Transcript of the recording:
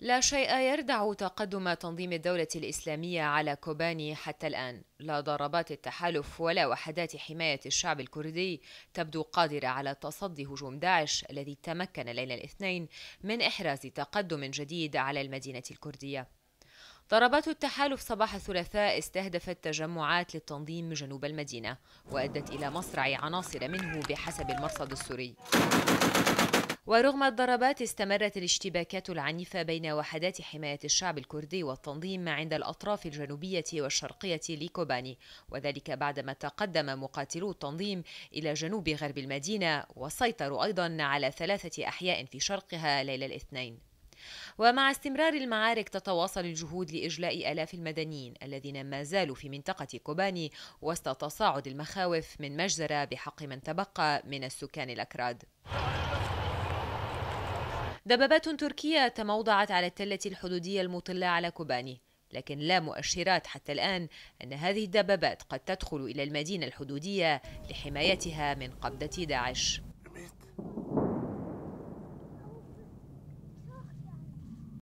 لا شيء يردع تقدم تنظيم الدولة الإسلامية على كوباني حتى الآن لا ضربات التحالف ولا وحدات حماية الشعب الكردي تبدو قادرة على تصدي هجوم داعش الذي تمكن ليلة الاثنين من إحراز تقدم جديد على المدينة الكردية ضربات التحالف صباح الثلاثاء استهدفت تجمعات للتنظيم جنوب المدينة وأدت إلى مصرع عناصر منه بحسب المرصد السوري ورغم الضربات استمرت الاشتباكات العنيفة بين وحدات حماية الشعب الكردي والتنظيم عند الأطراف الجنوبية والشرقية لكوباني وذلك بعدما تقدم مقاتلو التنظيم إلى جنوب غرب المدينة وسيطروا أيضا على ثلاثة أحياء في شرقها ليلة الاثنين ومع استمرار المعارك تتواصل الجهود لإجلاء آلاف المدنيين الذين ما زالوا في منطقة كوباني وسط تصاعد المخاوف من مجزرة بحق من تبقى من السكان الأكراد دبابات تركية تموضعت على التلة الحدودية المطلة على كوباني لكن لا مؤشرات حتى الآن أن هذه الدبابات قد تدخل إلى المدينة الحدودية لحمايتها من قبضة داعش